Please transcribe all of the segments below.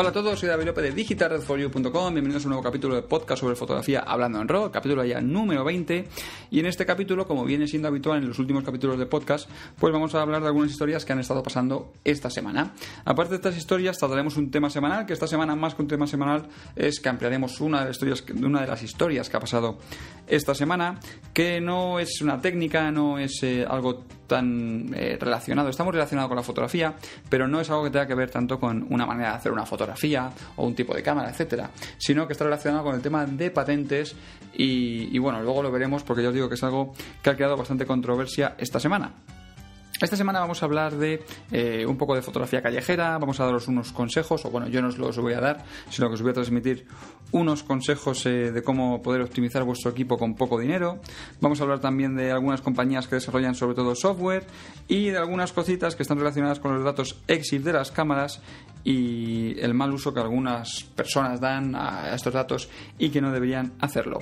Hola a todos, soy David López de digitalredforyou.com. Bienvenidos a un nuevo capítulo de podcast sobre fotografía hablando en RAW, capítulo ya número 20. Y en este capítulo, como viene siendo habitual en los últimos capítulos de podcast, pues vamos a hablar de algunas historias que han estado pasando esta semana. Aparte de estas historias, trataremos un tema semanal, que esta semana más que un tema semanal es que ampliaremos una de las historias, una de las historias que ha pasado esta semana, que no es una técnica, no es eh, algo tan eh, relacionado, estamos relacionados con la fotografía, pero no es algo que tenga que ver tanto con una manera de hacer una fotografía o un tipo de cámara, etcétera, sino que está relacionado con el tema de patentes y, bueno, luego lo veremos porque ya os digo que es algo que ha creado bastante controversia esta semana. Esta semana vamos a hablar de eh, un poco de fotografía callejera, vamos a daros unos consejos, o bueno, yo no os los voy a dar, sino que os voy a transmitir unos consejos eh, de cómo poder optimizar vuestro equipo con poco dinero. Vamos a hablar también de algunas compañías que desarrollan sobre todo software y de algunas cositas que están relacionadas con los datos exit de las cámaras y el mal uso que algunas personas dan a estos datos y que no deberían hacerlo.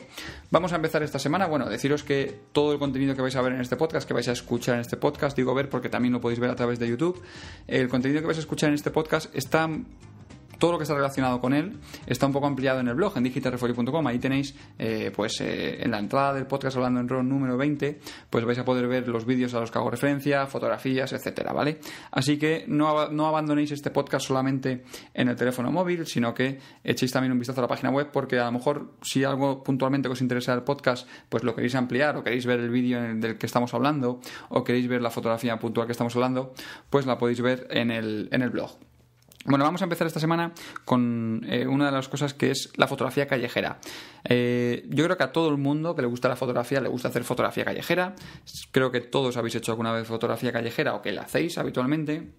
Vamos a empezar esta semana. Bueno, deciros que todo el contenido que vais a ver en este podcast, que vais a escuchar en este podcast, digo ver porque también lo podéis ver a través de YouTube, el contenido que vais a escuchar en este podcast está todo lo que está relacionado con él está un poco ampliado en el blog, en digitalrefolio.com. Ahí tenéis, eh, pues, eh, en la entrada del podcast hablando en RON número 20, pues vais a poder ver los vídeos a los que hago referencia, fotografías, etcétera, ¿vale? Así que no, abandonéis este podcast solamente en el teléfono móvil, sino que echéis también un vistazo a la página web, porque a lo mejor si algo puntualmente os interesa del podcast, pues lo queréis ampliar, o queréis ver el vídeo del que estamos hablando, o queréis ver la fotografía puntual que estamos hablando, pues la podéis ver en el, en el blog. Bueno, vamos a empezar esta semana con eh, una de las cosas que es la fotografía callejera. Eh, yo creo que a todo el mundo que le gusta la fotografía le gusta hacer fotografía callejera. Creo que todos habéis hecho alguna vez fotografía callejera o que la hacéis habitualmente.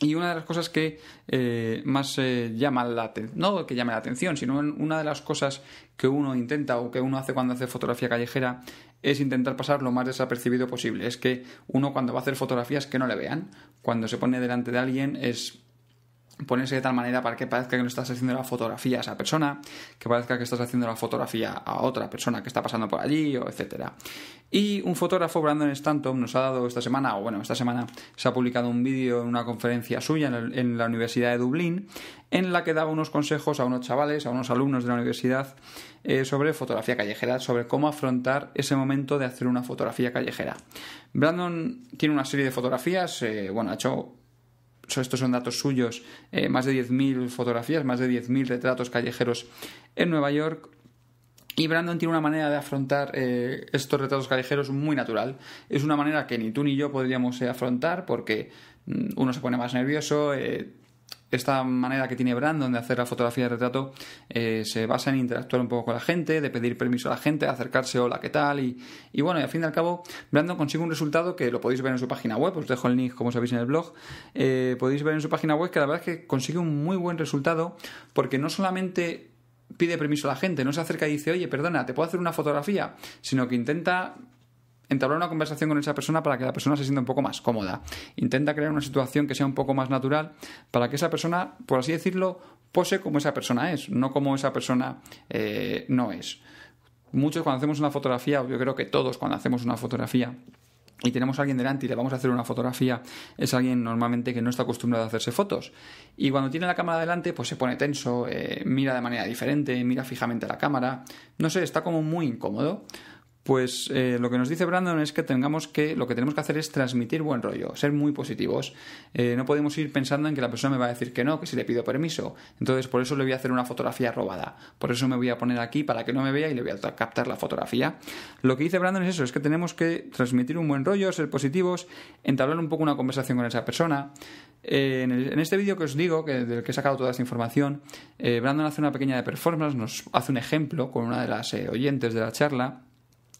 Y una de las cosas que eh, más llama la atención, no que llame la atención, sino una de las cosas que uno intenta o que uno hace cuando hace fotografía callejera es intentar pasar lo más desapercibido posible. Es que uno cuando va a hacer fotografías que no le vean, cuando se pone delante de alguien es ponerse de tal manera para que parezca que no estás haciendo la fotografía a esa persona, que parezca que estás haciendo la fotografía a otra persona que está pasando por allí, o etcétera. Y un fotógrafo, Brandon Stanton, nos ha dado esta semana, o bueno, esta semana se ha publicado un vídeo en una conferencia suya en la Universidad de Dublín, en la que daba unos consejos a unos chavales, a unos alumnos de la universidad, eh, sobre fotografía callejera, sobre cómo afrontar ese momento de hacer una fotografía callejera. Brandon tiene una serie de fotografías, eh, bueno, ha hecho estos son datos suyos, eh, más de 10.000 fotografías, más de 10.000 retratos callejeros en Nueva York. Y Brandon tiene una manera de afrontar eh, estos retratos callejeros muy natural. Es una manera que ni tú ni yo podríamos eh, afrontar porque mm, uno se pone más nervioso, esta manera que tiene Brandon de hacer la fotografía de retrato eh, se basa en interactuar un poco con la gente, de pedir permiso a la gente, de acercarse, hola, ¿qué tal? Y, bueno, y al fin y al cabo, Brandon consigue un resultado que lo podéis ver en su página web, os dejo el link, como sabéis, en el blog. Eh, podéis ver en su página web que la verdad es que consigue un muy buen resultado porque no solamente pide permiso a la gente, no se acerca y dice, oye, perdona, ¿te puedo hacer una fotografía? Sino que intenta entablar una conversación con esa persona para que la persona se sienta un poco más cómoda. Intenta crear una situación que sea un poco más natural para que esa persona, por así decirlo, pose como esa persona es, no como esa persona eh, no es. Muchos cuando hacemos una fotografía, yo creo que todos cuando hacemos una fotografía, y tenemos a alguien delante y le vamos a hacer una fotografía, es alguien normalmente que no está acostumbrado a hacerse fotos. Y cuando tiene la cámara delante, pues se pone tenso, eh, mira de manera diferente, mira fijamente a la cámara, no sé, está como muy incómodo. Pues eh, lo que nos dice Brandon es que tengamos que lo que tenemos que hacer es transmitir buen rollo, ser muy positivos. Eh, no podemos ir pensando en que la persona me va a decir que no, que si le pido permiso. Entonces, por eso le voy a hacer una fotografía robada. Por eso me voy a poner aquí para que no me vea y le voy a captar la fotografía. Lo que dice Brandon es eso, es que tenemos que transmitir un buen rollo, ser positivos, entablar un poco una conversación con esa persona. Eh, en, este vídeo que os digo, del que he sacado toda esta información, Brandon hace una pequeña de performance, nos hace un ejemplo con una de las oyentes de la charla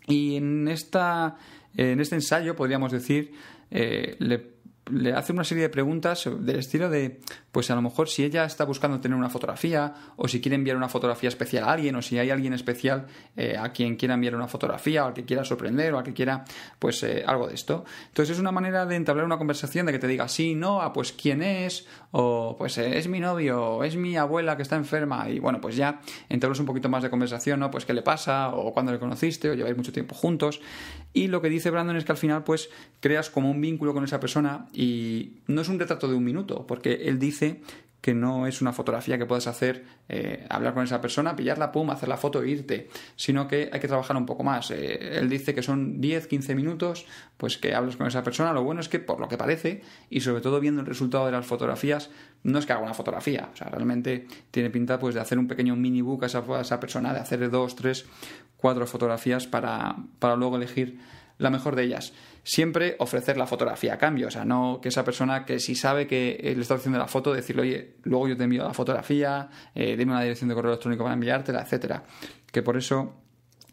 y en, esta, en este ensayo, podríamos decir, eh, le le hace una serie de preguntas del estilo de, pues a lo mejor si ella está buscando tener una fotografía, o si quiere enviar una fotografía especial a alguien, o si hay alguien especial eh, a quien quiera enviar una fotografía, o al que quiera sorprender, o al que quiera, pues eh, algo de esto. Entonces es una manera de entablar una conversación de que te diga, sí, no, a ah, pues quién es, o pues eh, es mi novio, o es mi abuela que está enferma, y bueno, pues ya entablas un poquito más de conversación, ¿no? Pues qué le pasa, o cuándo le conociste, o lleváis mucho tiempo juntos. Y lo que dice Brandon es que al final, pues creas como un vínculo con esa persona y no es un retrato de un minuto, porque él dice que no es una fotografía que puedas hacer, eh, hablar con esa persona, pillar la puma, hacer la foto e irte, sino que hay que trabajar un poco más. Eh, él dice que son 10, 15 minutos, pues que hablas con esa persona. Lo bueno es que, por lo que parece, y sobre todo viendo el resultado de las fotografías, no es que haga una fotografía, o sea, realmente tiene pinta pues de hacer un pequeño mini book a esa, persona, de hacer dos, tres, cuatro fotografías para luego elegir la mejor de ellas. Siempre ofrecer la fotografía a cambio, o sea, no que esa persona que si sabe que le está haciendo la foto, decirle, oye, luego yo te envío la fotografía, eh, dime una dirección de correo electrónico para enviártela, etcétera. Que por eso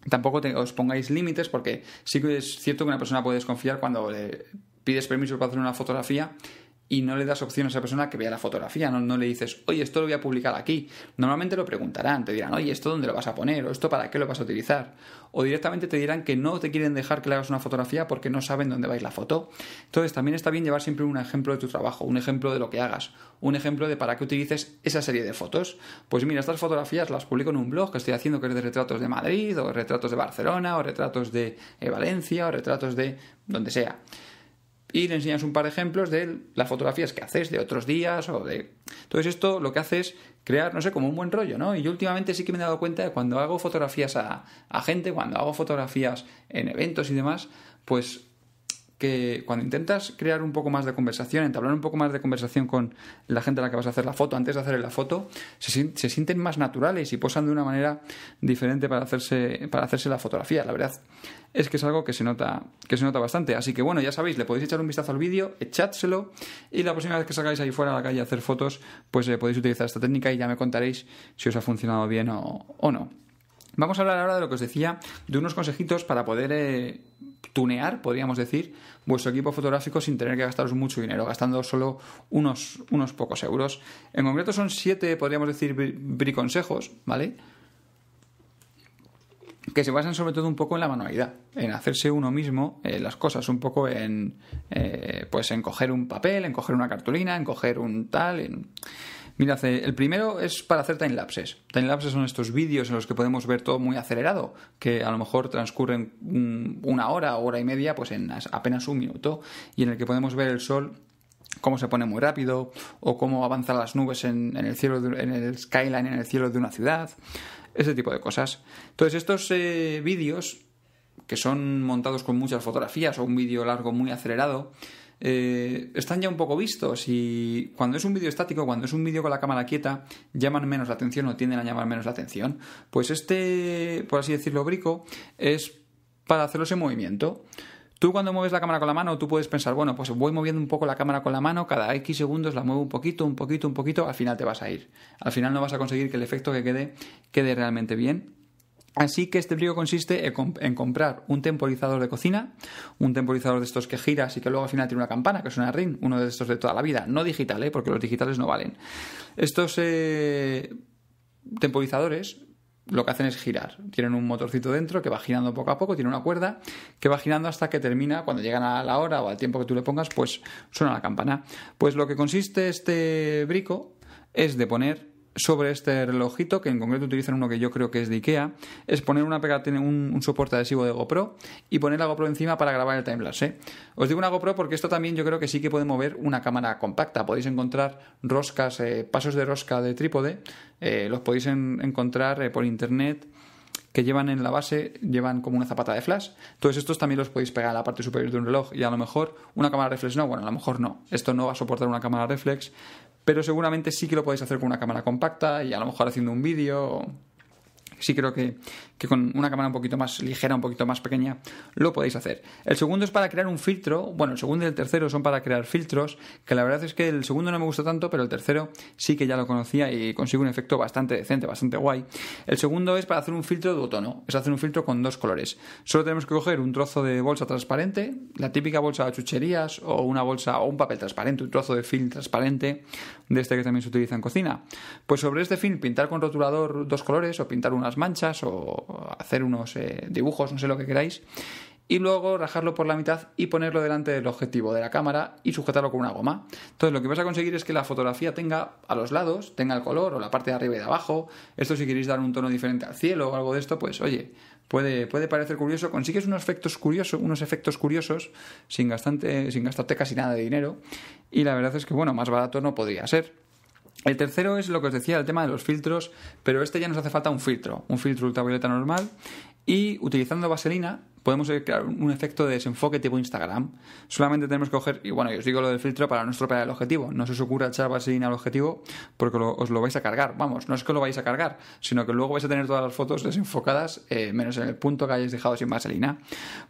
tampoco os pongáis límites, porque sí que es cierto que una persona puede desconfiar cuando le pides permiso para hacer una fotografía y no le das opción a esa persona que vea la fotografía, no, no, le dices, oye, esto lo voy a publicar aquí. Normalmente lo preguntarán, te dirán, oye, ¿esto dónde lo vas a poner? ¿O esto para qué lo vas a utilizar? O directamente te dirán que no te quieren dejar que le hagas una fotografía porque no saben dónde va la foto. Entonces también está bien llevar siempre un ejemplo de tu trabajo, un ejemplo de lo que hagas, un ejemplo de para qué utilices esa serie de fotos. Pues mira, estas fotografías las publico en un blog que estoy haciendo que es de retratos de Madrid, o retratos de Barcelona, o retratos de eh, Valencia, o retratos de donde sea y le enseñas un par de ejemplos de las fotografías que haces de otros días o de... Entonces esto lo que hace es crear, no sé, como un buen rollo, ¿no? Y yo últimamente sí que me he dado cuenta de cuando hago fotografías a, a gente, cuando hago fotografías en eventos y demás, pues cuando intentas crear un poco más de conversación, entablar un poco más de conversación con la gente a la que vas a hacer la foto, antes de hacer la foto, se, sienten más naturales y posan de una manera diferente para hacerse, para hacerse la fotografía. La verdad es que es algo que se nota, que se nota bastante. Así que bueno, ya sabéis, le podéis echar un vistazo al vídeo, echádselo y la próxima vez que salgáis ahí fuera a la calle a hacer fotos, pues eh, podéis utilizar esta técnica y ya me contaréis si os ha funcionado bien o, no. Vamos a hablar ahora de lo que os decía, de unos consejitos para poder eh, tunear, podríamos decir, vuestro equipo fotográfico sin tener que gastaros mucho dinero, gastando solo unos, unos pocos euros. En concreto son siete, podríamos decir, briconsejos, ¿vale? que se basan sobre todo un poco en la manualidad, en hacerse uno mismo eh, las cosas, un poco en, eh, pues en coger un papel, en coger una cartulina, en coger un tal, en, Mira, eh, el primero es para hacer time Time lapses son estos vídeos en los que podemos ver todo muy acelerado, que a lo mejor transcurren mm, una hora, hora y media, pues en apenas un minuto, y en el que podemos ver el sol cómo se pone muy rápido o cómo avanzan las nubes en, el cielo en el skyline en el cielo de una ciudad ese tipo de cosas entonces estos eh, vídeos que son montados con muchas fotografías o un vídeo largo muy acelerado eh, están ya un poco vistos y cuando es un vídeo estático, cuando es un vídeo con la cámara quieta, llaman menos la atención o tienden a llamar menos la atención. Pues este, por así decirlo, brico es para hacerlos en movimiento. Tú cuando mueves la cámara con la mano, tú puedes pensar, bueno, pues voy moviendo un poco la cámara con la mano, cada X segundos la muevo un poquito, un poquito, un poquito, al final te vas a ir. Al final no vas a conseguir que el efecto que quede quede realmente bien Así que este brico consiste en comprar un temporizador de cocina, un temporizador de estos que giras y que luego al final tiene una campana, que una ring, uno de estos de toda la vida, no digital, ¿eh? porque los digitales no valen. Estos eh, temporizadores lo que hacen es girar. Tienen un motorcito dentro que va girando poco a poco, tiene una cuerda que va girando hasta que termina, cuando llegan a la hora o al tiempo que tú le pongas, pues suena la campana. Pues lo que consiste este brico es de poner sobre este relojito, que en concreto utilizan uno que yo creo que es de Ikea, es poner una pegatina, un, un, soporte adhesivo de GoPro y poner la GoPro encima para grabar el timelapse. Os digo una GoPro porque esto también yo creo que sí que puede mover una cámara compacta. Podéis encontrar roscas, eh, pasos de rosca de trípode, eh, los podéis encontrar eh, por internet que llevan en la base, llevan como una zapata de flash. todos estos también los podéis pegar a la parte superior de un reloj y a lo mejor una cámara reflex no, bueno, a lo mejor no. Esto no va a soportar una cámara reflex, pero seguramente sí que lo podéis hacer con una cámara compacta y a lo mejor haciendo un vídeo sí creo que, con una cámara un poquito más ligera, un poquito más pequeña, lo podéis hacer. El segundo es para crear un filtro, bueno, el segundo y el tercero son para crear filtros, que la verdad es que el segundo no me gusta tanto, pero el tercero sí que ya lo conocía y consigue un efecto bastante decente, bastante guay. El segundo es para hacer un filtro de tono es hacer un filtro con dos colores. Solo tenemos que coger un trozo de bolsa transparente, la típica bolsa de chucherías o una bolsa o un papel transparente, un trozo de film transparente, de este que también se utiliza en cocina. Pues sobre este film pintar con rotulador dos colores o pintar una manchas o hacer unos eh, dibujos, no sé lo que queráis. Y luego rajarlo por la mitad y ponerlo delante del objetivo de la cámara y sujetarlo con una goma. Entonces lo que vas a conseguir es que la fotografía tenga a los lados, tenga el color o la parte de arriba y de abajo. Esto si queréis dar un tono diferente al cielo o algo de esto, pues oye, Puede, puede, parecer curioso, consigues unos efectos curiosos, unos efectos curiosos sin, gastante, sin gastarte casi nada de dinero y la verdad es que, bueno, más barato no podría ser. El tercero es lo que os decía, el tema de los filtros, pero este ya nos hace falta un filtro, un filtro ultravioleta normal y utilizando vaselina podemos eh, crear un efecto de desenfoque tipo Instagram. Solamente tenemos que coger, y bueno, yo os digo lo del filtro para no estropear el objetivo. No se os ocurra echar vaselina al objetivo porque os lo vais a cargar. Vamos, no es que lo vais a cargar, sino que luego vais a tener todas las fotos desenfocadas, eh, menos en el punto que hayáis dejado sin vaselina.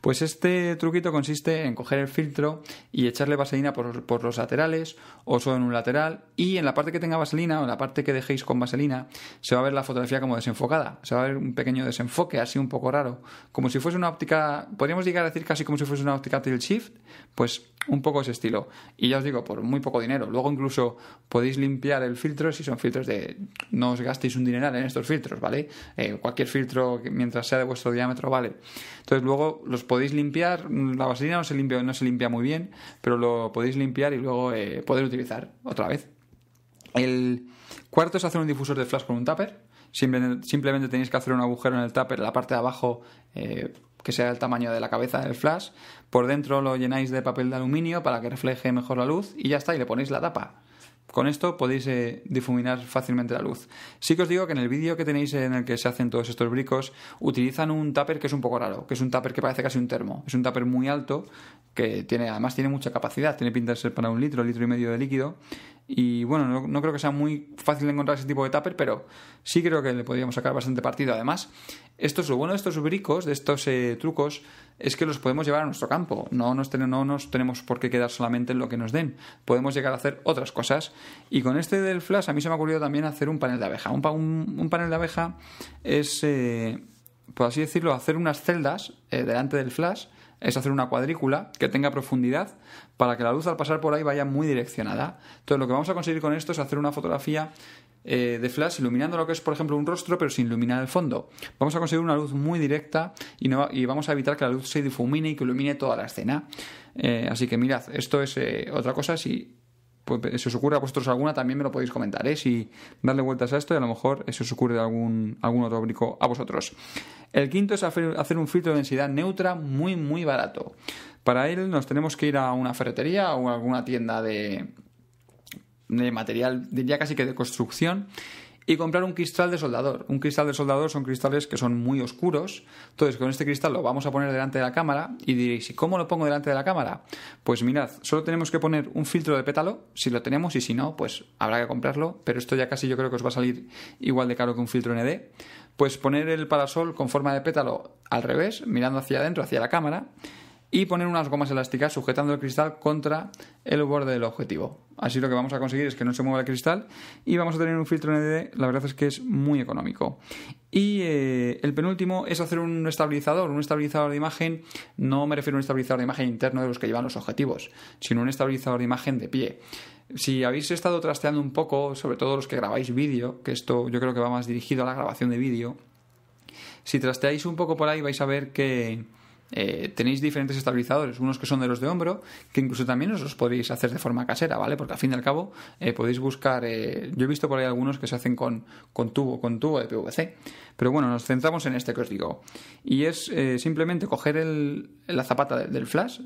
Pues este truquito consiste en coger el filtro y echarle vaselina por, por los laterales o solo en un lateral. Y en la parte que tenga vaselina o en la parte que dejéis con vaselina, se va a ver la fotografía como desenfocada. Se va a ver un pequeño desenfoque, así un poco raro. Como si fuese una óptica podríamos llegar a decir casi como si fuese una óptica tilt shift, pues un poco ese estilo. Y ya os digo, por muy poco dinero. Luego incluso podéis limpiar el filtro si son filtros de... No os gastéis un dineral en estos filtros, ¿vale? Eh, cualquier filtro mientras sea de vuestro diámetro, ¿vale? Entonces luego los podéis limpiar. La vaselina no se limpia, no se limpia muy bien, pero lo podéis limpiar y luego eh, poder utilizar otra vez. El cuarto es hacer un difusor de flash con un tupper. Simplemente, tenéis que hacer un agujero en el tupper, la parte de abajo, eh, que sea el tamaño de la cabeza del flash. Por dentro lo llenáis de papel de aluminio para que refleje mejor la luz y ya está, y le ponéis la tapa. Con esto podéis eh, difuminar fácilmente la luz. Sí que os digo que en el vídeo que tenéis en el que se hacen todos estos bricos, utilizan un tupper que es un poco raro, que es un tupper que parece casi un termo. Es un tupper muy alto, que tiene, además tiene mucha capacidad, tiene pinta de ser para un litro, litro y medio de líquido. Y bueno, no, creo que sea muy fácil encontrar ese tipo de tupper, pero sí creo que le podríamos sacar bastante partido. Además, esto es lo bueno de estos bricos, de estos eh, trucos, es que los podemos llevar a nuestro campo. No nos, no nos tenemos por qué quedar solamente en lo que nos den. Podemos llegar a hacer otras cosas. Y con este del flash a mí se me ha ocurrido también hacer un panel de abeja. Un, panel de abeja es, eh, por así decirlo, hacer unas celdas eh, delante del flash, es hacer una cuadrícula que tenga profundidad para que la luz al pasar por ahí vaya muy direccionada. Entonces lo que vamos a conseguir con esto es hacer una fotografía eh, de flash iluminando lo que es, por ejemplo, un rostro, pero sin iluminar el fondo. Vamos a conseguir una luz muy directa y, y vamos a evitar que la luz se difumine y que ilumine toda la escena. así que mirad, esto es otra cosa. Si pues, si os ocurre a vosotros alguna, también me lo podéis comentar, ¿eh? si darle vueltas a esto y a lo mejor eh, se os ocurre algún, algún otro abrico a vosotros. El quinto es hacer un filtro de densidad neutra muy, muy barato. Para él nos tenemos que ir a una ferretería o a alguna tienda de, de material, diría casi que de construcción, y comprar un cristal de soldador. Un cristal de soldador son cristales que son muy oscuros. Entonces, con este cristal lo vamos a poner delante de la cámara y diréis, ¿y cómo lo pongo delante de la cámara? Pues mirad, solo tenemos que poner un filtro de pétalo, si lo tenemos y si no, pues habrá que comprarlo, pero esto ya casi yo creo que os va a salir igual de caro que un filtro ND. Pues poner el parasol con forma de pétalo al revés, mirando hacia adentro, hacia la cámara y poner unas gomas elásticas sujetando el cristal contra el borde del objetivo. Así lo que vamos a conseguir es que no se mueva el cristal y vamos a tener un filtro ND, la verdad es que es muy económico. Y eh, el penúltimo es hacer un estabilizador, un estabilizador de imagen, no me refiero a un estabilizador de imagen interno de los que llevan los objetivos, sino un estabilizador de imagen de pie. Si habéis estado trasteando un poco, sobre todo los que grabáis vídeo, que esto yo creo que va más dirigido a la grabación de vídeo, si trasteáis un poco por ahí vais a ver que eh, tenéis diferentes estabilizadores, unos que son de los de hombro, que incluso también os los podéis hacer de forma casera, ¿vale? Porque al fin y al cabo eh, podéis buscar, eh, yo he visto por ahí algunos que se hacen con, tubo, con tubo de PVC, pero bueno, nos centramos en este que os digo. Y es simplemente coger la zapata del flash,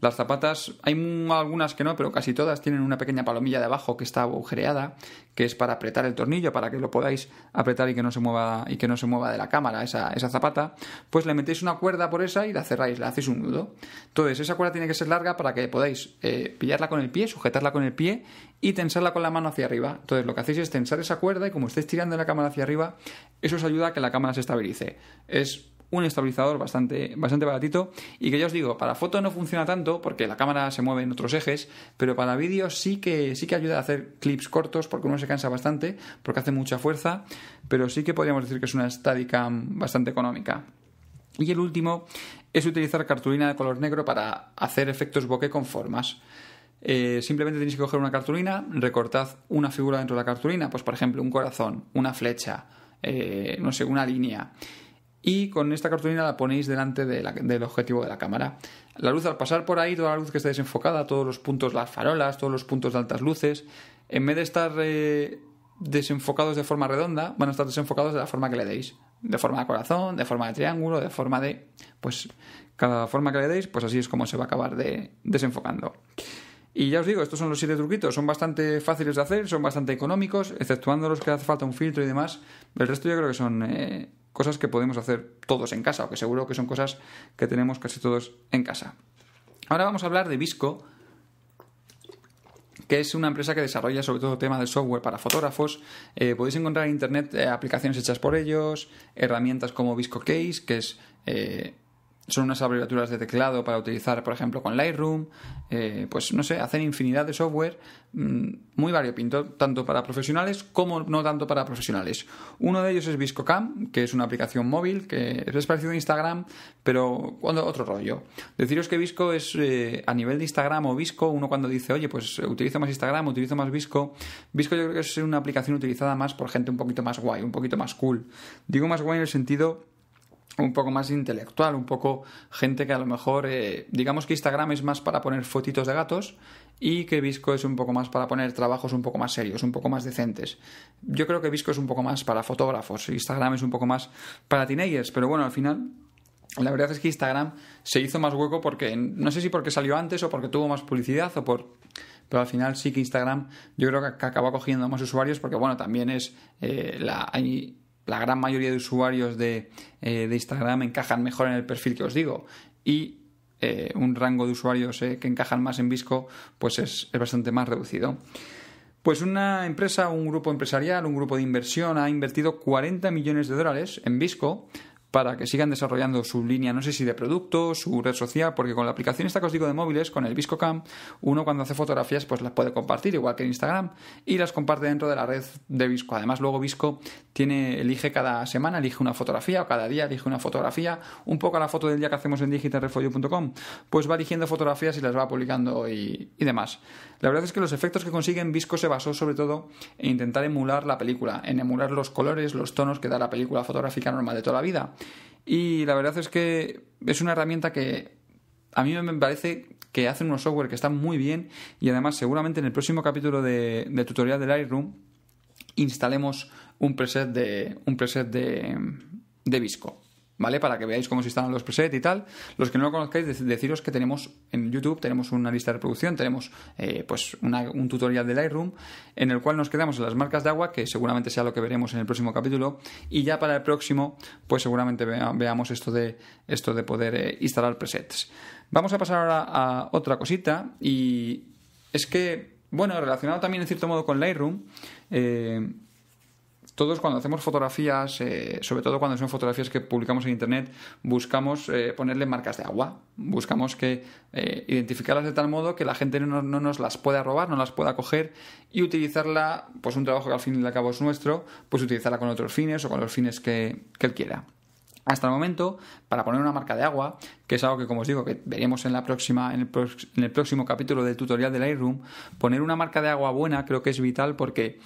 las zapatas, hay algunas que no, pero casi todas tienen una pequeña palomilla de abajo que está agujereada, que es para apretar el tornillo, para que lo podáis apretar y que no se mueva, y que no se mueva de la cámara esa, esa zapata. Pues le metéis una cuerda por esa y la cerráis, le hacéis un nudo. Entonces, esa cuerda tiene que ser larga para que podáis eh, pillarla con el pie, sujetarla con el pie y tensarla con la mano hacia arriba. Entonces, lo que hacéis es tensar esa cuerda y como estáis tirando la cámara hacia arriba, eso os ayuda a que la cámara se estabilice. Es un estabilizador bastante, bastante baratito y que ya os digo, para foto no funciona tanto porque la cámara se mueve en otros ejes, pero para vídeo sí que, sí que ayuda a hacer clips cortos porque uno se cansa bastante, porque hace mucha fuerza, pero sí que podríamos decir que es una Steadicam bastante económica. Y el último es utilizar cartulina de color negro para hacer efectos bokeh con formas. Eh, simplemente tenéis que coger una cartulina, recortad una figura dentro de la cartulina, pues por ejemplo un corazón, una flecha, eh, no sé, una línea y con esta cartulina la ponéis delante del objetivo de la cámara. La luz al pasar por ahí, toda la luz que está desenfocada, todos los puntos, las farolas, todos los puntos de altas luces, en vez de estar eh, desenfocados de forma redonda, van a estar desenfocados de la forma que le deis. De forma de corazón, de forma de triángulo, de forma de... Pues cada forma que le deis, pues así es como se va a acabar de, desenfocando. Y ya os digo, estos son los siete truquitos, son bastante fáciles de hacer, son bastante económicos, exceptuando los que hace falta un filtro y demás. El resto yo creo que son... Eh, cosas que podemos hacer todos en casa, o que seguro que son cosas que tenemos casi todos en casa. Ahora vamos a hablar de Visco, que es una empresa que desarrolla sobre todo tema del software para fotógrafos. Eh, podéis encontrar en Internet eh, aplicaciones hechas por ellos, herramientas como Visco Case, que es eh, son unas abreviaturas de teclado para utilizar, por ejemplo, con Lightroom. Eh, pues no sé, hacen infinidad de software mm, muy variopinto, tanto para profesionales como no tanto para profesionales. Uno de ellos es ViscoCam, que es una aplicación móvil que es parecido a Instagram, pero cuando otro rollo. Deciros que Visco es eh, a nivel de Instagram o Visco, uno cuando dice, oye, pues utilizo más Instagram, utilizo más Visco. Visco yo creo que es una aplicación utilizada más por gente un poquito más guay, un poquito más cool. Digo más guay en el sentido un poco más intelectual, un poco gente que a lo mejor, eh, digamos que Instagram es más para poner fotitos de gatos y que Visco es un poco más para poner trabajos un poco más serios, un poco más decentes. Yo creo que Visco es un poco más para fotógrafos, Instagram es un poco más para teenagers, pero bueno, al final la verdad es que Instagram se hizo más hueco porque no sé si porque salió antes o porque tuvo más publicidad o por pero al final sí que Instagram yo creo que acaba cogiendo más usuarios porque bueno también es eh, la la gran mayoría de usuarios eh, de, Instagram encajan mejor en el perfil que os digo. Y eh, un rango de usuarios eh, que encajan más en Visco, pues es, es bastante más reducido. Pues una empresa, un grupo empresarial, un grupo de inversión ha invertido 40 millones de dólares en Visco para que sigan desarrollando su línea, no sé si de productos, su red social, porque con la aplicación esta que digo de móviles, con el ViscoCam, uno cuando hace fotografías pues las puede compartir, igual que en Instagram, y las comparte dentro de la red de Visco. Además, luego Visco tiene, elige cada semana, elige una fotografía, o cada día elige una fotografía, un poco a la foto del día que hacemos en digitalrefolio.com, pues va eligiendo fotografías y las va publicando y, y demás. La verdad es que los efectos que consiguen Visco se basó sobre todo en intentar emular la película, en emular los colores, los tonos que da la película fotográfica normal de toda la vida. Y la verdad es que es una herramienta que a mí me parece que hacen unos software que está muy bien y además seguramente en el próximo capítulo de, tutorial del Lightroom instalemos un preset de un preset de, de Visco. ¿vale? Para que veáis cómo se instalan los presets y tal. Los que no lo conozcáis, deciros que tenemos en YouTube, tenemos una lista de reproducción, tenemos eh, pues un tutorial de Lightroom en el cual nos quedamos en las marcas de agua, que seguramente sea lo que veremos en el próximo capítulo, y ya para el próximo, pues seguramente veamos esto de, esto de poder eh, instalar presets. Vamos a pasar ahora a otra cosita y es que, bueno, relacionado también en cierto modo con Lightroom, eh, todos cuando hacemos fotografías, eh, sobre todo cuando son fotografías que publicamos en Internet, buscamos eh, ponerle marcas de agua, buscamos que eh, identificarlas de tal modo que la gente no, nos las pueda robar, no las pueda coger y utilizarla, pues un trabajo que al fin y al cabo es nuestro, pues utilizarla con otros fines o con los fines que, él quiera. Hasta el momento, para poner una marca de agua, que es algo que, como os digo, que veremos en, la próxima, en el, próximo capítulo del tutorial de Lightroom, poner una marca de agua buena creo que es vital porque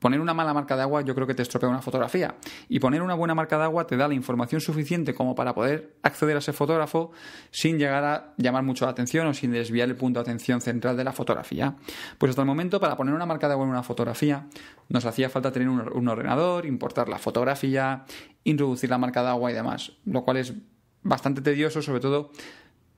Poner una mala marca de agua yo creo que te estropea una fotografía y poner una buena marca de agua te da la información suficiente como para poder acceder a ese fotógrafo sin llegar a llamar mucho la atención o sin desviar el punto de atención central de la fotografía. Pues hasta el momento para poner una marca de agua en una fotografía nos hacía falta tener un ordenador, importar la fotografía, introducir la marca de agua y demás, lo cual es bastante tedioso sobre todo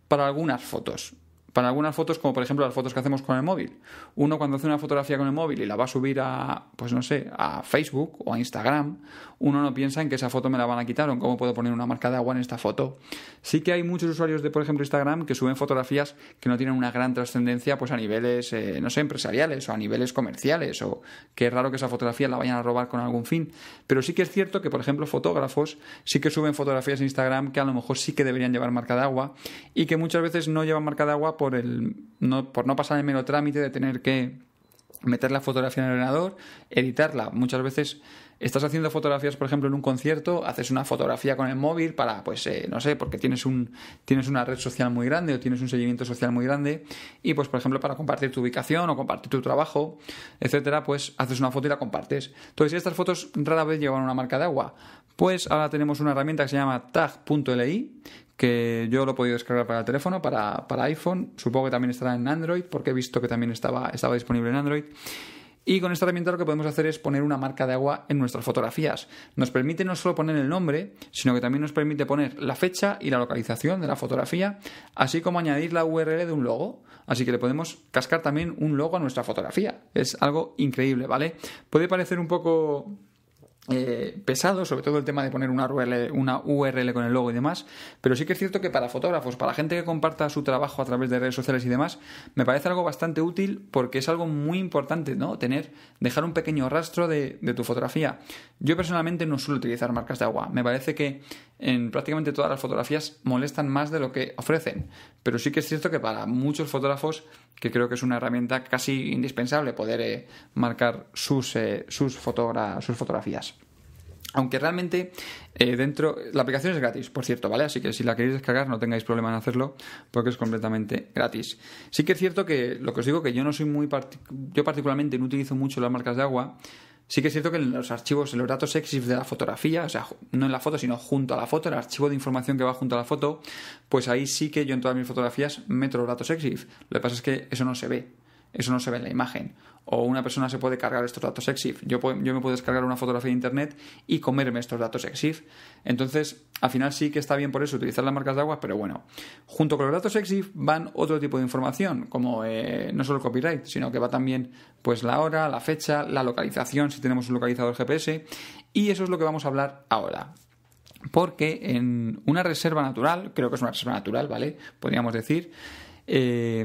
para algunas fotos para algunas fotos, como por ejemplo las fotos que hacemos con el móvil. Uno cuando hace una fotografía con el móvil y la va a subir a, pues no sé, a Facebook o a Instagram, uno no piensa en que esa foto me la van a quitar o en cómo puedo poner una marca de agua en esta foto. Sí que hay muchos usuarios de, por ejemplo, Instagram que suben fotografías que no tienen una gran trascendencia pues a niveles, eh, no sé, empresariales o a niveles comerciales o que es raro que esa fotografía la vayan a robar con algún fin. Pero sí que es cierto que, por ejemplo, fotógrafos sí que suben fotografías en Instagram que a lo mejor sí que deberían llevar marca de agua y que muchas veces no llevan marca de agua por, el, no, por no pasar el mero trámite de tener que meter la fotografía en el ordenador, editarla. Muchas veces estás haciendo fotografías, por ejemplo, en un concierto, haces una fotografía con el móvil para, pues, eh, no sé, porque tienes, un, tienes una red social muy grande o tienes un seguimiento social muy grande y, pues, por ejemplo, para compartir tu ubicación o compartir tu trabajo, etcétera, pues haces una foto y la compartes. Entonces, estas fotos rara vez llevan una marca de agua. Pues ahora tenemos una herramienta que se llama tag.li que yo lo he podido descargar para el teléfono, para, para, iPhone, supongo que también estará en Android, porque he visto que también estaba disponible en Android. Y con esta herramienta lo que podemos hacer es poner una marca de agua en nuestras fotografías. Nos permite no solo poner el nombre, sino que también nos permite poner la fecha y la localización de la fotografía, así como añadir la URL de un logo. Así que le podemos cascar también un logo a nuestra fotografía. Es algo increíble, ¿vale? Puede parecer un poco eh, pesado, sobre todo el tema de poner una URL, una URL con el logo y demás, pero sí que es cierto que para fotógrafos, para gente que comparta su trabajo a través de redes sociales y demás, me parece algo bastante útil porque es algo muy importante, ¿no? Tener, dejar un pequeño rastro de tu fotografía. Yo personalmente no suelo utilizar marcas de agua, me parece que en prácticamente todas las fotografías molestan más de lo que ofrecen. Pero sí que es cierto que para muchos fotógrafos, que creo que es una herramienta casi indispensable poder eh, marcar sus, eh, sus, sus fotografías. Aunque realmente eh, dentro. La aplicación es gratis, por cierto, ¿vale? Así que si la queréis descargar, no tengáis problema en hacerlo, porque es completamente gratis. Sí que es cierto que lo que os digo, que yo no soy muy. yo particularmente no utilizo mucho las marcas de agua. Sí que es cierto que en los archivos, en los datos EXIF de la fotografía, o sea, no en la foto, sino junto a la foto, el archivo de información que va junto a la foto, pues ahí sí que yo en todas mis fotografías meto los datos EXIF. Lo que pasa es que eso no se ve eso no se ve en la imagen. O una persona se puede cargar estos datos EXIF. Yo, yo me puedo descargar una fotografía de internet y comerme estos datos EXIF. Entonces, al final sí que está bien por eso utilizar las marcas de agua, pero bueno, junto con los datos EXIF van otro tipo de información, como eh, no solo el copyright, sino que va también pues la hora, la fecha, la localización, si tenemos un localizador GPS. Y eso es lo que vamos a hablar ahora porque en una reserva natural, creo que es una reserva natural, ¿vale? Podríamos decir, eh,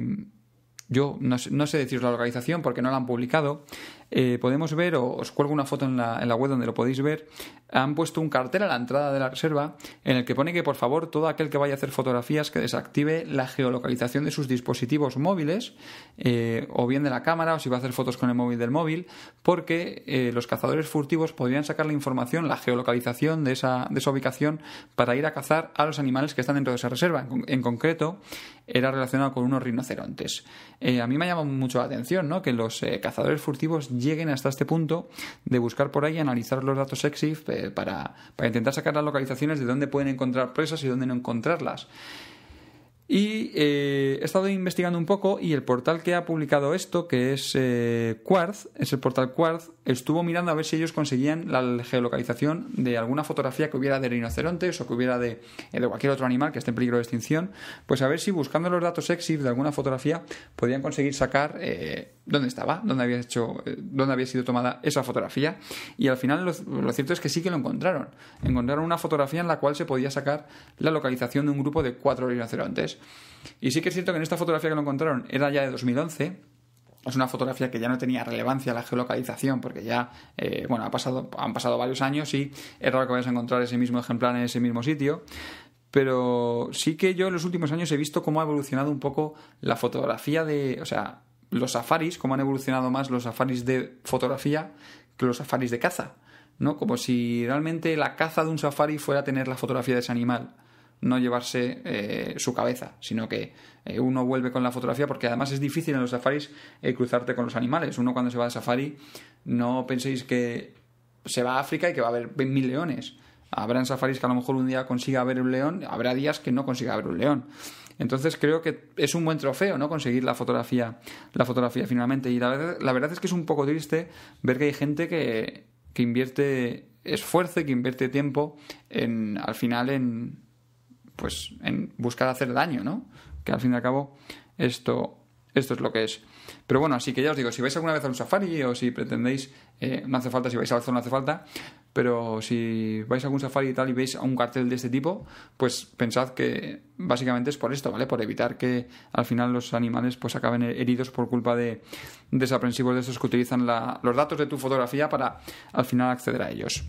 yo no sé, deciros la organización porque no la han publicado, eh, podemos ver, o os cuelgo una foto en la, web donde lo podéis ver, han puesto un cartel a la entrada de la reserva en el que pone que por favor todo aquel que vaya a hacer fotografías que desactive la geolocalización de sus dispositivos móviles, eh, o bien de la cámara, o si va a hacer fotos con el móvil del móvil, porque eh, los cazadores furtivos podrían sacar la información, la geolocalización de esa, de ubicación para ir a cazar a los animales que están dentro de esa reserva. en concreto, era relacionado con unos rinocerontes. Eh, a mí me ha llamado mucho la atención ¿no? que los eh, cazadores furtivos lleguen hasta este punto de buscar por ahí analizar los datos EXIF eh, para, intentar sacar las localizaciones de dónde pueden encontrar presas y dónde no encontrarlas. Y he estado investigando un poco y el portal que ha publicado esto, que es Quartz, es el portal Quartz, estuvo mirando a ver si ellos conseguían la geolocalización de alguna fotografía que hubiera de rinocerontes o que hubiera de, eh, de cualquier otro animal que esté en peligro de extinción, pues a ver si buscando los datos EXIF de alguna fotografía podían conseguir sacar eh, dónde estaba, dónde había, hecho, eh, dónde había sido tomada esa fotografía. Y al final lo, lo, cierto es que sí que lo encontraron. Encontraron una fotografía en la cual se podía sacar la localización de un grupo de cuatro rinocerontes. Y sí que es cierto que en esta fotografía que lo encontraron era ya de 2011 es una fotografía que ya no tenía relevancia la geolocalización, porque ya, eh, bueno, ha pasado, han pasado varios años y es raro que vayas a encontrar ese mismo ejemplar en ese mismo sitio. Pero sí que yo en los últimos años he visto cómo ha evolucionado un poco la fotografía de, o sea, los safaris, cómo han evolucionado más los safaris de fotografía que los safaris de caza, ¿no? Como si realmente la caza de un safari fuera tener la fotografía de ese animal no llevarse eh, su cabeza, sino que eh, uno vuelve con la fotografía porque además es difícil en los safaris eh, cruzarte con los animales. Uno cuando se va de safari no penséis que se va a África y que va a haber mil leones. habrá en safaris que a lo mejor un día consiga ver un león, habrá días que no consiga ver un león. Entonces creo que es un buen trofeo, ¿no? Conseguir la fotografía, la fotografía finalmente. Y la verdad, es que es un poco triste ver que hay gente que, que invierte esfuerzo y que invierte tiempo en, al final en, pues en buscar hacer daño, ¿no? Que al fin y al cabo esto, esto es lo que es. Pero bueno, así que ya os digo, si vais alguna vez a un safari o si pretendéis, eh, no hace falta, si vais a zoo, no hace falta, pero si vais a algún safari y tal y veis a un cartel de este tipo, pues pensad que básicamente es por esto, ¿vale? Por evitar que al final los animales pues acaben heridos por culpa de desaprensivos de esos que utilizan los datos de tu fotografía para al final acceder a ellos.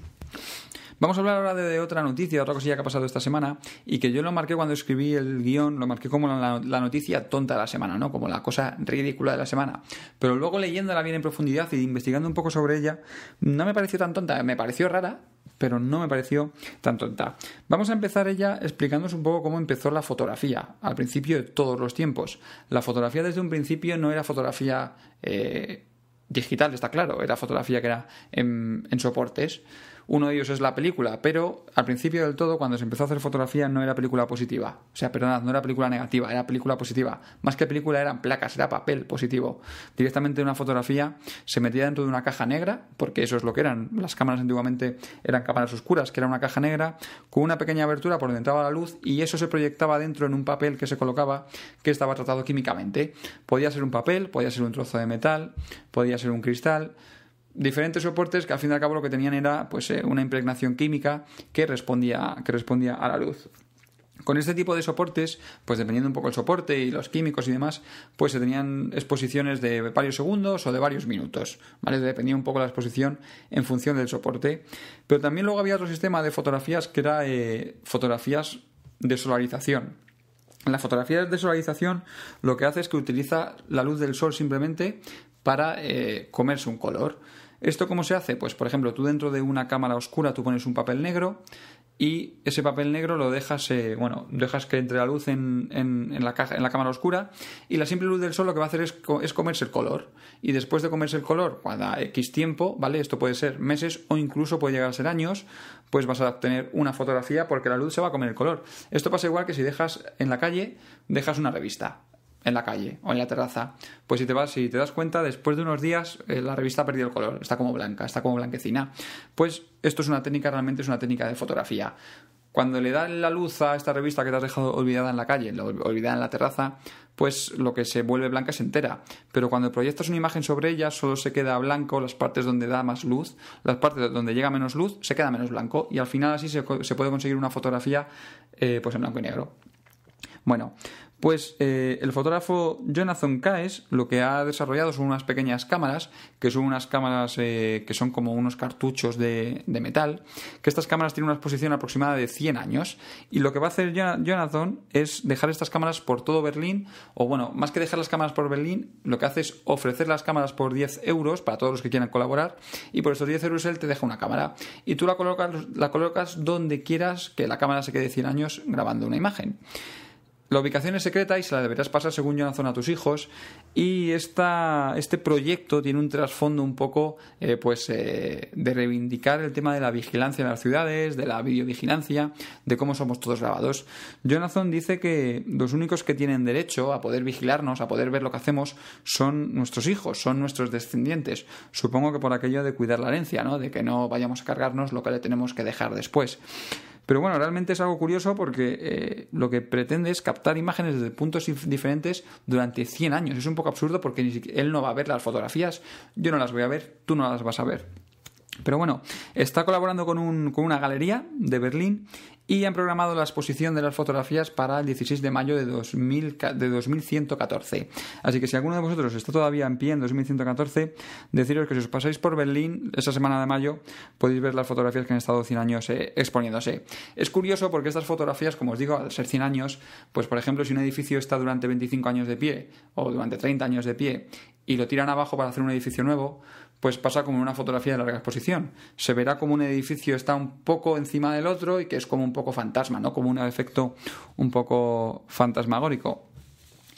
Vamos a hablar ahora de, otra noticia, otra cosilla que ha pasado esta semana y que yo lo marqué cuando escribí el guión, lo marqué como la, noticia tonta de la semana, ¿no? Como la cosa ridícula de la semana. Pero luego leyéndola bien en profundidad y investigando un poco sobre ella, no me pareció tan tonta, me pareció rara, pero no me pareció tan tonta. Vamos a empezar ella explicándonos un poco cómo empezó la fotografía, al principio de todos los tiempos. La fotografía desde un principio no era fotografía eh, digital, está claro, era fotografía que era en soportes. Uno de ellos es la película, pero al principio del todo, cuando se empezó a hacer fotografía, no era película positiva. O sea, perdonad, no era película negativa, era película positiva. Más que película eran placas, era papel positivo. Directamente una fotografía se metía dentro de una caja negra, porque eso es lo que eran. Las cámaras antiguamente eran cámaras oscuras, que era una caja negra, con una pequeña abertura por donde entraba la luz y eso se proyectaba dentro en un papel que se colocaba que estaba tratado químicamente. Podía ser un papel, podía ser un trozo de metal, podía ser un cristal diferentes soportes que al fin y al cabo lo que tenían era pues, eh, una impregnación química que respondía, que respondía a la luz. Con este tipo de soportes, pues dependiendo un poco el soporte y los químicos y demás, pues se tenían exposiciones de varios segundos o de varios minutos, Dependía un poco la exposición en función del soporte. Pero también luego había otro sistema de fotografías que era eh, fotografías de solarización. Las fotografías de solarización lo que hace es que utiliza la luz del sol simplemente para eh, comerse un color. ¿Esto cómo se hace? Pues, por ejemplo, tú dentro de una cámara oscura tú pones un papel negro y ese papel negro lo dejas, eh, bueno, dejas que entre la luz en, en, la caja, en la cámara oscura y la simple luz del sol lo que va a hacer es, comerse el color. Y después de comerse el color, da X tiempo, ¿vale? Esto puede ser meses o incluso puede llegar a ser años, pues vas a obtener una fotografía porque la luz se va a comer el color. Esto pasa igual que si dejas en la calle, dejas una revista en la calle o en la terraza. Pues si te vas, si te das cuenta, después de unos días eh, la revista ha perdido el color, está como blanca, está como blanquecina. Pues esto es una técnica, realmente es una técnica de fotografía. Cuando le dan la luz a esta revista que te has dejado olvidada en la calle, olvidada en la terraza, pues lo que se vuelve blanca se entera. Pero cuando proyectas una imagen sobre ella, solo se queda blanco las partes donde da más luz, las partes donde llega menos luz, se queda menos blanco. Y al final así se, puede conseguir una fotografía eh, pues en blanco y negro. Bueno, pues eh, el fotógrafo Jonathan Caes lo que ha desarrollado son unas pequeñas cámaras, que son unas cámaras eh, que son como unos cartuchos de, metal, que estas cámaras tienen una exposición aproximada de 100 años, y lo que va a hacer Jonathan es dejar estas cámaras por todo Berlín, o bueno, más que dejar las cámaras por Berlín, lo que hace es ofrecer las cámaras por 10 euros para todos los que quieran colaborar, y por esos 10 euros él te deja una cámara, y tú la colocas, la colocas donde quieras que la cámara se quede 100 años grabando una imagen. La ubicación es secreta y se la deberás pasar según Jonathan a tus hijos. Y este proyecto tiene un trasfondo un poco eh, pues, eh, de reivindicar el tema de la vigilancia en las ciudades, de la videovigilancia, de cómo somos todos grabados. Jonathan dice que los únicos que tienen derecho a poder vigilarnos, a poder ver lo que hacemos, son nuestros hijos, son nuestros descendientes. Supongo que por aquello de cuidar la herencia, ¿no? de que no vayamos a cargarnos lo que le tenemos que dejar después. Pero bueno, realmente es algo curioso porque eh, lo que pretende es captar imágenes desde puntos diferentes durante 100 años. Es un poco absurdo porque ni él no va a ver las fotografías, yo no las voy a ver, tú no las vas a ver. Pero bueno, está colaborando con, un, con una galería de Berlín y han programado la exposición de las fotografías para el 16 de mayo de, 2000, de 2114. Así que si alguno de vosotros está todavía en pie en 2114, deciros que si os pasáis por Berlín esa semana de mayo podéis ver las fotografías que han estado 100 años eh, exponiéndose. Es curioso porque estas fotografías, como os digo, al ser 100 años, pues por ejemplo si un edificio está durante 25 años de pie o durante 30 años de pie y lo tiran abajo para hacer un edificio nuevo, pues pasa como una fotografía de larga exposición. Se verá como un edificio está un poco encima del otro y que es como un poco fantasma, ¿no? Como un efecto un poco fantasmagórico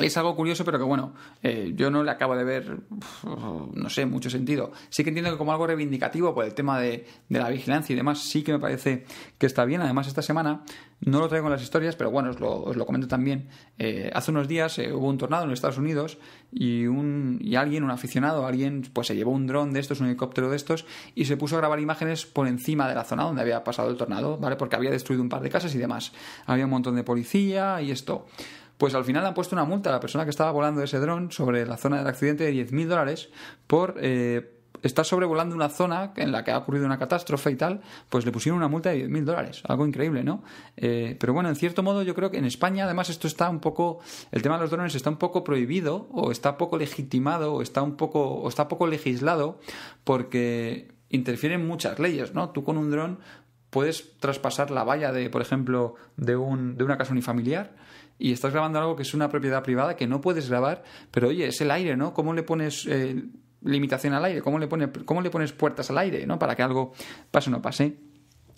es algo curioso, pero que bueno, eh, yo no le acabo de ver, no sé, mucho sentido. Sí que entiendo que como algo reivindicativo por el tema de, la vigilancia y demás, sí que me parece que está bien. Además, esta semana, no lo traigo en las historias, pero bueno, os lo, os lo comento también. Eh, hace unos días eh, hubo un tornado en Estados Unidos y, un, y alguien, un aficionado, alguien, pues se llevó un dron de estos, un helicóptero de estos, y se puso a grabar imágenes por encima de la zona donde había pasado el tornado, ¿vale? Porque había destruido un par de casas y demás. Había un montón de policía y esto. Pues al final han puesto una multa a la persona que estaba volando ese dron sobre la zona del accidente de 10.000 dólares por... Eh, estar sobrevolando una zona en la que ha ocurrido una catástrofe y tal, pues le pusieron una multa de 10.000 dólares. Algo increíble, ¿no? Eh, pero bueno, en cierto modo yo creo que en España además esto está un poco, el tema de los drones está un poco prohibido o está poco legitimado o está un poco, o está poco legislado porque interfieren muchas leyes, ¿no? Tú con un dron puedes traspasar la valla de, por ejemplo, de, un, de una casa unifamiliar y estás grabando algo que es una propiedad privada que no puedes grabar, pero oye, es el aire, ¿no? ¿Cómo le pones eh, limitación al aire? ¿Cómo le, ¿Cómo le pones puertas al aire, ¿no? Para que algo pase o no pase.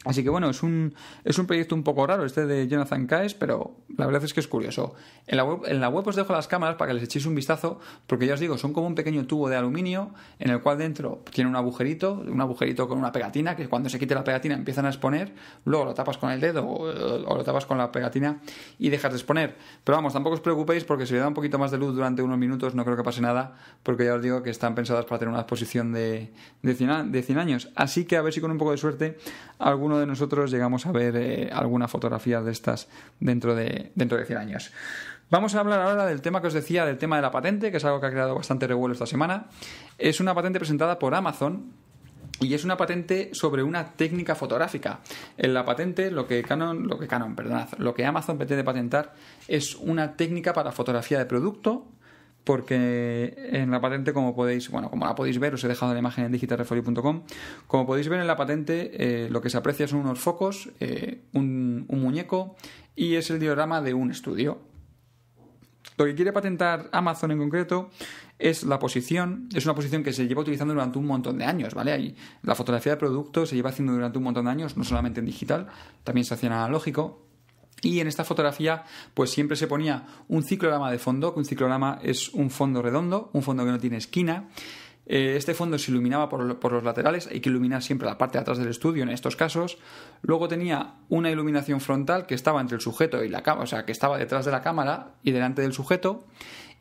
Así que bueno, es un, es un proyecto un poco raro este de Jonathan Caes, pero la verdad es que es curioso. En la, web, en la web os dejo las cámaras para que les echéis un vistazo, porque ya os digo, son como un pequeño tubo de aluminio en el cual dentro tiene un agujerito, un agujerito con una pegatina, que cuando se quite la pegatina empiezan a exponer, luego lo tapas con el dedo o, lo tapas con la pegatina y dejas de exponer. Pero vamos, tampoco os preocupéis porque si le da un poquito más de luz durante unos minutos no creo que pase nada, porque ya os digo que están pensadas para tener una exposición de, de, 100, de 100 años. Así que a ver si con un poco de suerte algunos de nosotros llegamos a ver eh, alguna fotografía de estas dentro de, dentro de 100 años. Vamos a hablar ahora del tema que os decía, del tema de la patente, que es algo que ha creado bastante revuelo esta semana. Es una patente presentada por Amazon, y es una patente sobre una técnica fotográfica. En la patente, lo que Canon, lo que Canon, lo que Amazon pretende patentar es una técnica para fotografía de producto porque en la patente, como podéis, bueno, como la podéis ver, os he dejado la imagen en digitalrefolio.com, como podéis ver en la patente, eh, lo que se aprecia son unos focos, eh, un, muñeco y es el diorama de un estudio. Lo que quiere patentar Amazon en concreto es la posición, es una posición que se lleva utilizando durante un montón de años, ¿vale? Ahí, la fotografía de producto se lleva haciendo durante un montón de años, no solamente en digital, también se hace en analógico, y en esta fotografía, pues siempre se ponía un ciclorama de fondo, que un ciclorama es un fondo redondo, un fondo que no tiene esquina. Eh, este fondo se iluminaba por, los laterales, hay que iluminar siempre la parte de atrás del estudio en estos casos. Luego tenía una iluminación frontal que estaba entre el sujeto y la cámara, o sea, que estaba detrás de la cámara y delante del sujeto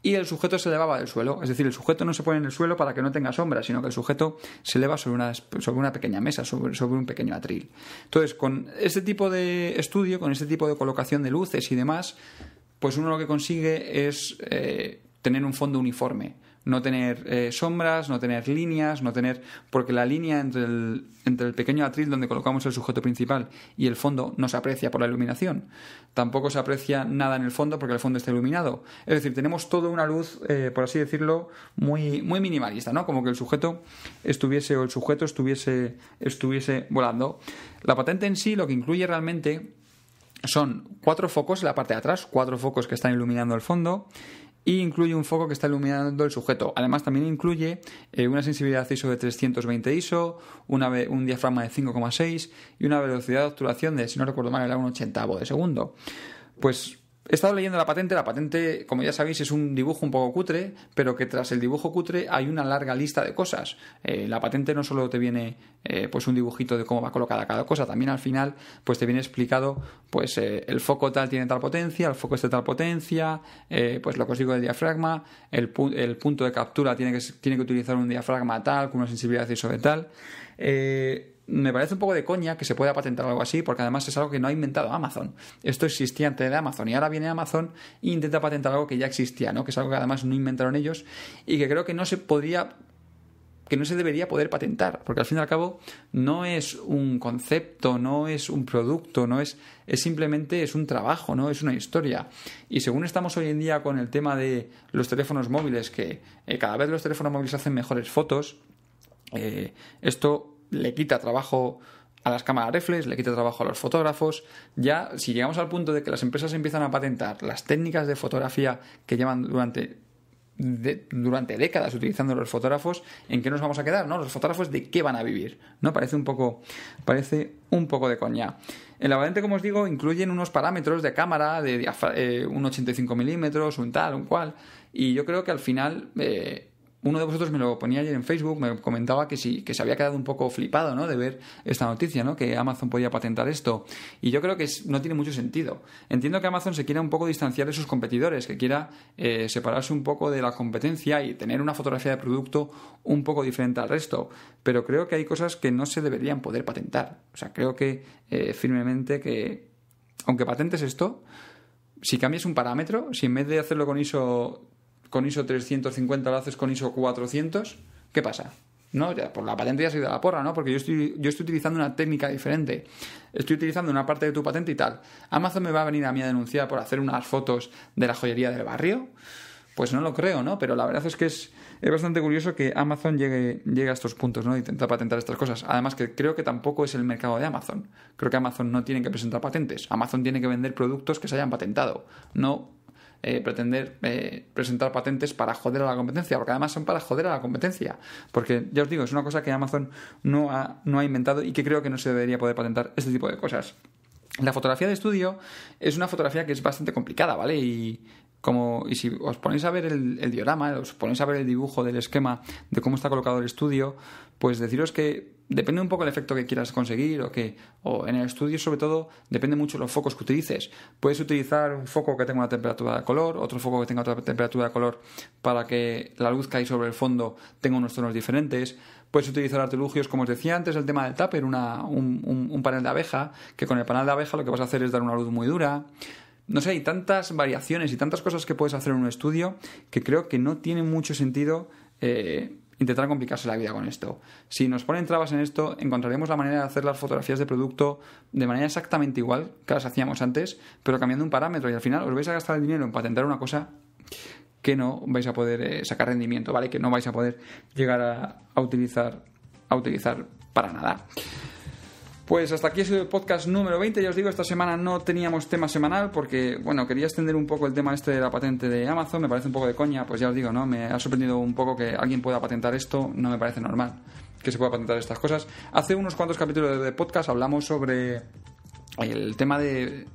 y el sujeto se elevaba del suelo. Es decir, el sujeto no se pone en el suelo para que no tenga sombra, sino que el sujeto se eleva sobre una, sobre una pequeña mesa, sobre, sobre un pequeño atril. Entonces, con este tipo de estudio, con este tipo de colocación de luces y demás, pues uno lo que consigue es eh, tener un fondo uniforme no tener eh, sombras, no tener líneas, no tener. porque la línea entre el, entre el pequeño atril donde colocamos el sujeto principal y el fondo no se aprecia por la iluminación. Tampoco se aprecia nada en el fondo porque el fondo está iluminado. Es decir, tenemos toda una luz, eh, por así decirlo, muy, muy minimalista, ¿no? Como que el sujeto estuviese o el sujeto estuviese, estuviese volando. La patente en sí lo que incluye realmente son cuatro focos en la parte de atrás, cuatro focos que están iluminando el fondo y incluye un foco que está iluminando el sujeto. Además, también incluye eh, una sensibilidad ISO de 320 ISO, una, un diafragma de 5,6 y una velocidad de obturación de, si no recuerdo mal, era un ochentavo de segundo. Pues He estado leyendo la patente. La patente, como ya sabéis, es un dibujo un poco cutre, pero que tras el dibujo cutre hay una larga lista de cosas. Eh, la patente no solo te viene eh, pues un dibujito de cómo va colocada cada cosa, también al final pues te viene explicado pues eh, el foco tal tiene tal potencia, el foco este tal potencia, pues lo que os del diafragma, el, punto de captura tiene que, tiene que utilizar un diafragma tal, con una sensibilidad ISO de tal me parece un poco de coña que se pueda patentar algo así, porque además es algo que no ha inventado Amazon. Esto existía antes de Amazon y ahora viene Amazon e intenta patentar algo que ya existía, ¿no? Que es algo que además no inventaron ellos y que creo que no se podría que no se debería poder patentar, porque al fin y al cabo no es un concepto, no es un producto, no es es simplemente es un trabajo, no es una historia. Y según estamos hoy en día con el tema de los teléfonos móviles que eh, cada vez los teléfonos móviles hacen mejores fotos, eh, esto le quita trabajo a las cámaras reflex, le quita trabajo a los fotógrafos. Ya, si llegamos al punto de que las empresas empiezan a patentar las técnicas de fotografía que llevan durante durante décadas utilizando los fotógrafos, ¿en qué nos vamos a quedar? ¿No? Los fotógrafos de qué van a vivir. ¿No? Parece un poco. Parece un poco de coña. El la como os digo, incluyen unos parámetros de cámara, de, eh, un 85 milímetros, un tal, un cual. Y yo creo que al final. Eh, uno de vosotros me lo ponía ayer en Facebook, me comentaba que sí, que se había quedado un poco flipado, ¿no? De ver esta noticia, ¿no? Que Amazon podía patentar esto. Y yo creo que no tiene mucho sentido. Entiendo que Amazon se quiera un poco distanciar de sus competidores, que quiera eh, separarse un poco de la competencia y tener una fotografía de producto un poco diferente al resto. Pero creo que hay cosas que no se deberían poder patentar. O sea, creo que eh, firmemente que, aunque patentes esto, si cambias un parámetro, si en vez de hacerlo con ISO con ISO 350 lo haces con ISO 400, ¿qué pasa? ¿no? Ya, por pues la patente ya se ha ido a la porra, ¿no? Porque yo estoy, yo estoy utilizando una técnica diferente. Estoy utilizando una parte de tu patente y tal. Amazon me va a venir a mí a denunciar por hacer unas fotos de la joyería del barrio. Pues no lo creo, ¿no? Pero la verdad es que es, es bastante curioso que Amazon llegue, llegue a estos puntos, ¿no? Intenta patentar estas cosas. Además que creo que tampoco es el mercado de Amazon. Creo que Amazon no tiene que presentar patentes. Amazon tiene que vender productos que se hayan patentado, no eh, pretender eh, presentar patentes para joder a la competencia, porque además son para joder a la competencia. Porque ya os digo, es una cosa que Amazon no ha, no ha inventado y que creo que no se debería poder patentar este tipo de cosas. La fotografía de estudio es una fotografía que es bastante complicada, ¿vale? Y, como, y si os ponéis a ver el, el diorama, os ponéis a ver el dibujo del esquema de cómo está colocado el estudio, pues deciros que depende un poco el efecto que quieras conseguir o que o en el estudio sobre todo depende mucho de los focos que utilices puedes utilizar un foco que tenga una temperatura de color otro foco que tenga otra temperatura de color para que la luz que hay sobre el fondo tenga unos tonos diferentes puedes utilizar artilugios como os decía antes el tema del tupper una, un, panel de abeja que con el panel de abeja lo que vas a hacer es dar una luz muy dura no sé, hay tantas variaciones y tantas cosas que puedes hacer en un estudio que creo que no tiene mucho sentido eh, intentar complicarse la vida con esto. Si nos ponen trabas en esto, encontraremos la manera de hacer las fotografías de producto de manera exactamente igual que las hacíamos antes, pero cambiando un parámetro y al final os vais a gastar el dinero en patentar una cosa que no vais a poder eh, sacar rendimiento, ¿vale? Que no vais a poder llegar a utilizar a utilizar para nada. Pues hasta aquí ha sido el podcast número 20. Ya os digo, esta semana no teníamos tema semanal porque, bueno, quería extender un poco el tema este de la patente de Amazon. Me parece un poco de coña, pues ya os digo, ¿no? Me ha sorprendido un poco que alguien pueda patentar esto. No me parece normal que se pueda patentar estas cosas. Hace unos cuantos capítulos de podcast hablamos sobre el tema de,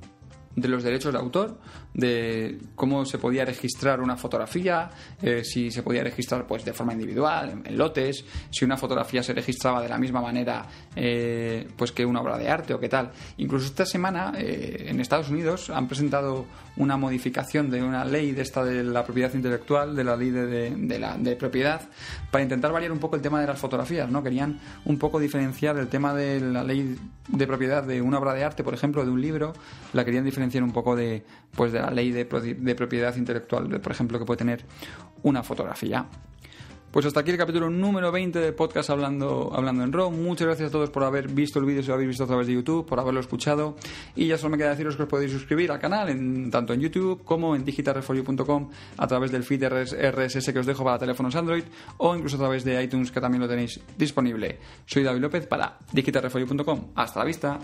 de los derechos de autor, de cómo se podía registrar una fotografía, eh, si se podía registrar pues de forma individual, en, lotes, si una fotografía se registraba de la misma manera eh, pues que una obra de arte o qué tal. Incluso esta semana eh, en Estados Unidos han presentado una modificación de una ley de esta de la propiedad intelectual, de la ley de, propiedad, para intentar variar un poco el tema de las fotografías, ¿no? Querían un poco diferenciar el tema de la ley de propiedad de una obra de arte, por ejemplo, de un libro, la querían diferenciar un poco de pues de la la ley de, propiedad intelectual, por ejemplo, que puede tener una fotografía. Pues hasta aquí el capítulo número 20 de podcast Hablando, Hablando en RAW. Muchas gracias a todos por haber visto el vídeo si lo habéis visto a través de YouTube, por haberlo escuchado. Y ya solo me queda deciros que os podéis suscribir al canal, en, tanto en YouTube como en digitalrefolio.com a través del feed RSS que os dejo para teléfonos Android o incluso a través de iTunes que también lo tenéis disponible. Soy David López para digitalrefolio.com. Hasta la vista.